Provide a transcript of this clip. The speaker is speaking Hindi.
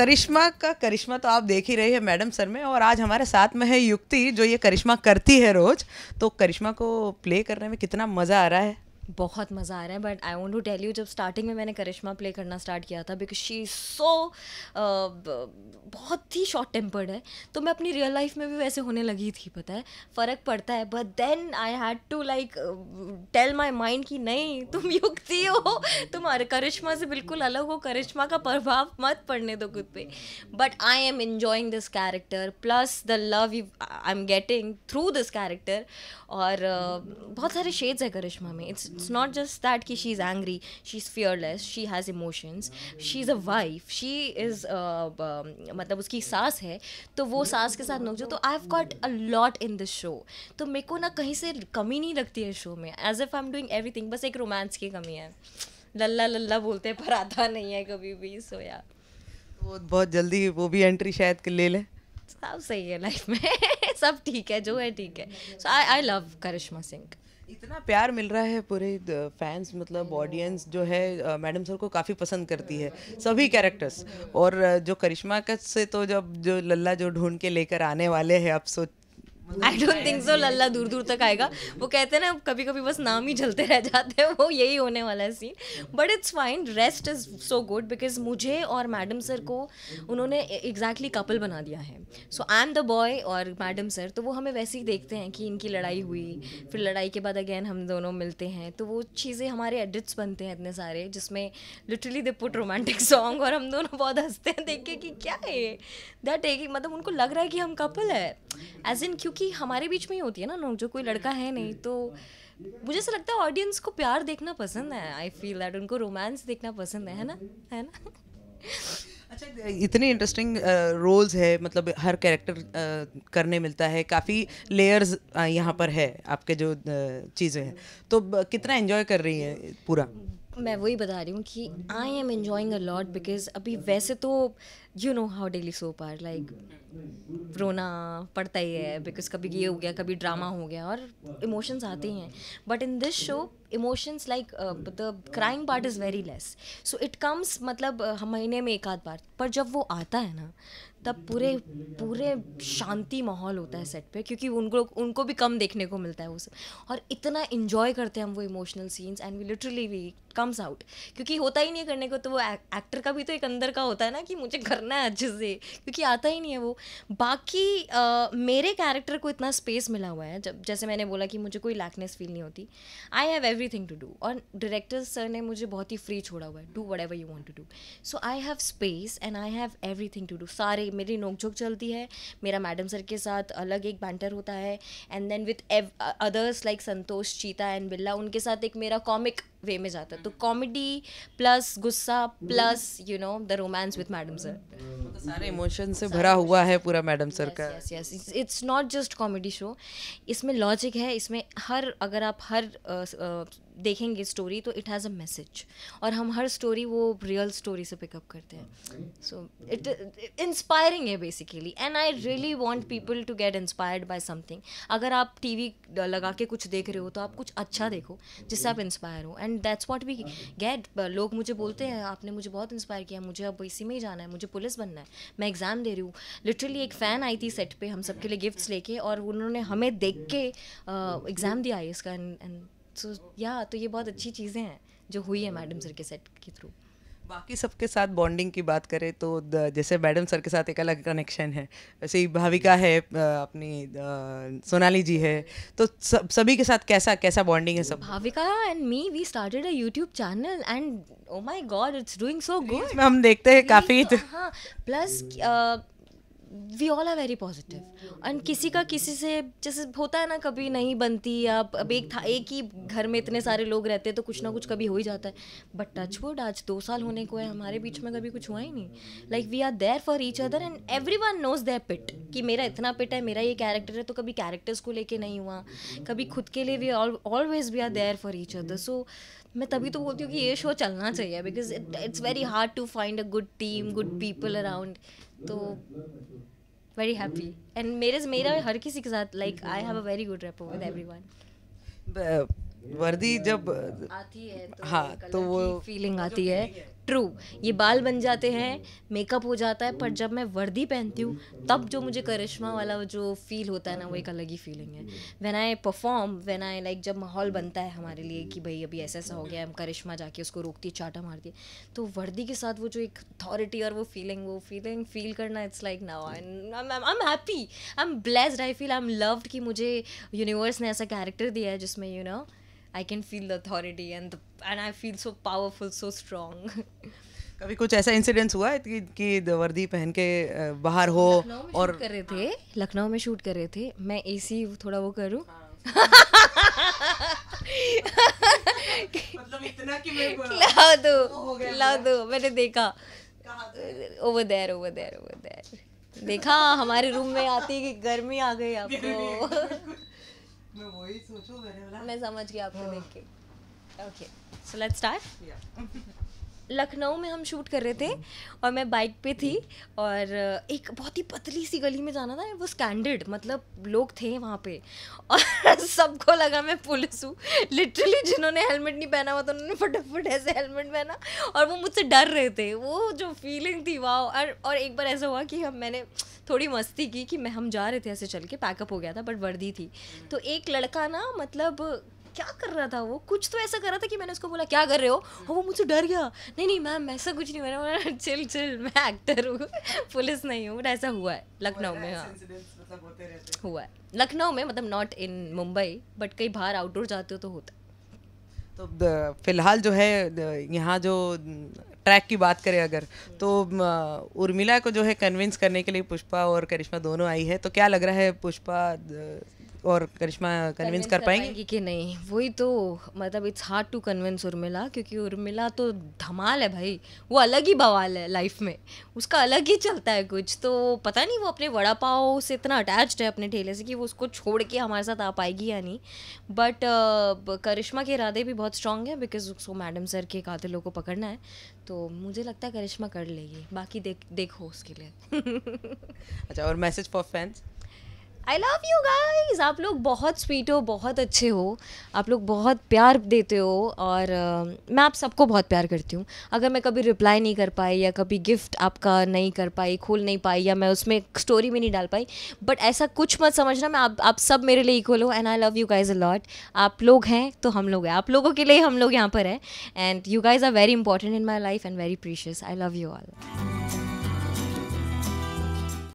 करिश्मा का करिश्मा तो आप देख ही रही है मैडम सर में और आज हमारे साथ में है युक्ति जो ये करिश्मा करती है रोज तो करिश्मा को प्ले करने में कितना मज़ा आ रहा है बहुत मज़ा आ रहा है but I want to tell you जब स्टार्टिंग में मैंने करिश्मा प्ले करना स्टार्ट किया था बिकॉज शी इज़ सो बहुत ही शॉर्ट टेम्पर्ड है तो मैं अपनी रियल लाइफ में भी वैसे होने लगी थी पता है फ़र्क पड़ता है but then I had to like tell my mind कि नहीं तुम युक्ति हो तुम्हारे करिश्मा से बिल्कुल अलग हो करिश्मा का प्रभाव मत पड़ने दो खुद पे but I am enjoying this character plus the love you I am getting through this character और uh, बहुत सारे शेड्स है करिश्मा में इट्स नॉट जस्ट दैट कि she is angry she is fearless she has emotions she is a wife she is मतलब उसकी सास है तो वो सास के साथ नोकझोंक तो I have got a lot in the show तो मेरे को ना कहीं से कमी नहीं लगती है शो में as if I am doing everything बस एक रोमांस की कमी है लल्ला लल्ला बोलते हैं पर आता नहीं है कभी भी सोया वो बहुत जल्दी वो भी एंट्री शायद ले लें सब सही है लाइफ में सब ठीक है जो है ठीक है सो आई आई लव करिश्मा सिंह इतना प्यार मिल रहा है पूरे फैंस मतलब ऑडियंस जो है मैडम सर को काफ़ी पसंद करती है सभी कैरेक्टर्स और जो करिश्मा कच से तो जब जो लल्ला जो ढूंढ के लेकर आने वाले हैं आप सोच आई डोंट थिंक सो लल्ला दूर दूर तक आएगा वो कहते हैं ना कभी कभी बस नाम ही जलते रह जाते हैं वो यही होने वाला है scene but it's fine rest is so good because मुझे और मैडम सर को उन्होंने एग्जैक्टली कपल बना दिया है so I am the boy और मैडम सर तो वो हमें वैसे ही देखते हैं कि इनकी लड़ाई हुई फिर लड़ाई के बाद अगेन हम दोनों मिलते हैं तो वो चीज़ें हमारे एडिट्स बनते हैं इतने सारे जिसमें literally they put romantic song और हम दोनों बहुत हंसते हैं देख के कि क्या है दैट एक मतलब उनको लग रहा है कि हम कपल है एज इन क्योंकि हमारे बीच में ही होती है ना जो कोई लड़का है नहीं तो मुझे ऐसा लगता है ऑडियंस को प्यार देखना पसंद है आई फील दैट उनको रोमांस देखना पसंद है है ना है ना अच्छा इतने इंटरेस्टिंग रोल्स है मतलब हर कैरेक्टर करने मिलता है काफ़ी लेयर्स यहाँ पर है आपके जो चीज़ें हैं तो कितना एंजॉय कर रही है पूरा मैं वही बता रही हूँ कि I am enjoying a lot because अभी वैसे तो you know how daily soap पार लाइक रोना पड़ता ही है बिकॉज कभी ये हो गया कभी ड्रामा हो गया और इमोशंस आते ही हैं but in this show emotions like the crying part is very less so it comes मतलब हम uh, महीने में एक आध बार पर जब वो आता है ना तब पूरे पूरे शांति माहौल होता है सेट पे क्योंकि उनको उनको भी कम देखने को मिलता है वो सब और इतना इन्जॉय करते हैं हम वो emotional scenes and we literally we comes out क्योंकि होता ही नहीं है करने को तो वो एक्टर का भी तो एक अंदर का होता है ना कि मुझे करना है अच्छे से क्योंकि आता ही नहीं है वो बाकी आ, मेरे कैरेक्टर को इतना स्पेस मिला हुआ है जब जैसे मैंने बोला कि मुझे कोई लैकनेस फील नहीं होती I have everything to do और डायरेक्टर सर ने मुझे बहुत ही फ्री छोड़ा हुआ है do whatever you want to do so I have space and I have everything to do सारे मेरी नोकझोंक चलती है मेरा मैडम सर के साथ अलग एक बैंटर होता है and then with others like Santosh Cheeta and बिल्ला उनके साथ एक मेरा कॉमिक वे में जाता है तो कॉमेडी hmm. प्लस गुस्सा plus you know the romance with madam sir सारे इमोशन से भरा हुआ है पूरा मैडम सर का it's not just comedy show इसमें लॉजिक है इसमें हर अगर आप हर देखेंगे स्टोरी तो इट हैज़ अ मैसेज और हम हर स्टोरी वो रियल स्टोरी से पिकअप करते हैं सो इट इंस्पायरिंग है basically and I really want people to get inspired by something अगर आप टीवी लगा के कुछ देख रहे हो तो आप कुछ अच्छा देखो जिससे आप इंस्पायर हो and that's what we get लोग मुझे बोलते हैं आपने मुझे बहुत इंस्पायर किया मुझे अब इसी में ही जाना है मुझे पुलिस बनना है मैं एग्ज़ाम दे रही हूँ लिटरली एक फ़ैन आई थी सेट पे हम सबके लिए गिफ्ट्स लेके और उन्होंने हमें देख के एग्ज़ाम दिया है इसका एंड सो या तो ये बहुत अच्छी चीज़ें हैं जो हुई है मैडम सर के सेट के थ्रू बाकी सबके साथ बॉन्डिंग की बात करें तो जैसे मैडम सर के साथ एक अलग कनेक्शन है वैसे ही भाविका है अपनी सोनाली जी है तो सब सभी के साथ कैसा कैसा बॉन्डिंग है सब Bhavika and me we started a YouTube channel and oh my god it's doing so good हम देखते हैं काफ़ी तो, तो- हाँ, plus we all are very positive and किसी का किसी से जैसे होता है ना कभी नहीं बनती या अब एक था एक ही घर में इतने सारे लोग रहते हैं तो कुछ ना कुछ कभी हो ही जाता है बट वुड आज दो साल होने को है हमारे बीच में कभी कुछ हुआ ही नहीं like we are there for each other and everyone knows their pit कि मेरा इतना पिट है मेरा ये कैरेक्टर है तो कभी कैरेक्टर्स को लेके नहीं हुआ कभी खुद के लिए we always we are there for each other so मैं तभी तो बोलती हूँ कि ये शो चलना चाहिए because it's very hard to find a good team good people around तो वेरी हैप्पी एंड मेरे मेरा हर किसी के साथ like I have a very good rapport with everyone वर्दी जब आती है तो हाँ तो वो फीलिंग आती है ट्रू ये बाल बन जाते हैं मेकअप हो जाता है पर जब मैं वर्दी पहनती हूँ तब जो मुझे करिश्मा वाला जो फील होता है ना वो एक अलग ही फीलिंग है when I perform when I like जब माहौल बनता है हमारे लिए कि भाई अभी ऐसा ऐसा हो गया हम करिश्मा जाके उसको रोकती है चाटा मारती है तो वर्दी के साथ वो जो एक अथॉरिटी और वो फीलिंग वो फीलिंग फील करना it's like now I am happy I am blessed I feel I am loved कि मुझे यूनिवर्स ने ऐसा कैरेक्टर दिया है जिसमें you you know know, I can feel the authority and and I feel so powerful so strong कभी कुछ ऐसा इंसिडेंट्स हुआ है कि, कि वर्दी पहन के बाहर हो और कर रहे थे हाँ। लखनऊ में शूट कर रहे थे मैं एसी थोड़ा वो करूँ हाँ। मतलब, मतलब दो तो दो मैंने देखा over there over there over there देखा हमारे रूम में आती कि गर्मी आ गई आपको वही सोचो मैंने बोला मैं समझ गया आपको हाँ। देख के okay so let's start Lucknow में हम शूट कर रहे थे और मैं बाइक पे थी और एक बहुत ही पतली सी गली में जाना था वो स्कैंडर्ड मतलब लोग थे वहाँ पे और सबको लगा मैं पुलिस हूँ लिटरली जिन्होंने हेलमेट नहीं पहना हुआ था उन्होंने फटाफट ऐसे हेलमेट पहना और वो मुझसे डर रहे थे वो जो फीलिंग थी वाह और एक बार ऐसा हुआ कि हम मैंने थोड़ी मस्ती की कि मैं हम जा रहे थे ऐसे चल के पैकअप हो गया था बट वर्दी थी तो एक लड़का ना मतलब क्या कर रहा था वो कुछ तो ऐसा कर रहा था कि मैंने उसको बोला क्या कर रहे हो और हाँ, वो मुझसे डर गया नहीं नहीं मैम ऐसा कुछ नहीं मैंने बोला चिल चिल मैं एक्टर हूँ पुलिस नहीं हूँ बट ऐसा हुआ है लखनऊ में हाँ हुआ है लखनऊ में मतलब नॉट इन मुंबई बट कहीं बाहर आउटडोर जाते हो तो होता तो फिलहाल जो है यहाँ जो ट्रैक की बात करें अगर तो उर्मिला को जो है कन्विंस करने के लिए पुष्पा और करिश्मा दोनों आई है तो क्या लग रहा है पुष्पा और करिश्मा कन्विंस कर पाएंगी कि नहीं वही तो मतलब it's hard to convince Urmila क्योंकि उर्मिला तो धमाल है भाई वो अलग ही बवाल है लाइफ में उसका अलग ही चलता है कुछ तो पता नहीं वो अपने वड़ा पाव से इतना अटैच है अपने ठेले से कि वो उसको छोड़ के हमारे साथ आ पाएगी या नहीं बट uh, करिश्मा के इरादे भी बहुत स्ट्रांग है बिकॉज उसको मैडम सर के कातिलों को पकड़ना है तो मुझे लगता है करिश्मा कर लेगी बाकी देख देखो उसके लिए अच्छा और message for fans I love you guys आप लोग बहुत स्वीट हो बहुत अच्छे हो आप लोग बहुत प्यार देते हो और uh, मैं आप सबको बहुत प्यार करती हूँ अगर मैं कभी रिप्लाई नहीं कर पाई या कभी गिफ्ट आपका नहीं कर पाई खोल नहीं पाई या मैं उसमें स्टोरी में नहीं डाल पाई बट ऐसा कुछ मत समझना मैं आप आप सब मेरे लिए इक्वल हो and I love you guys a lot आप लोग हैं तो हम लोग हैं आप लोगों के लिए हम लोग यहाँ पर हैं and you guys are very important in my life and very precious I love you all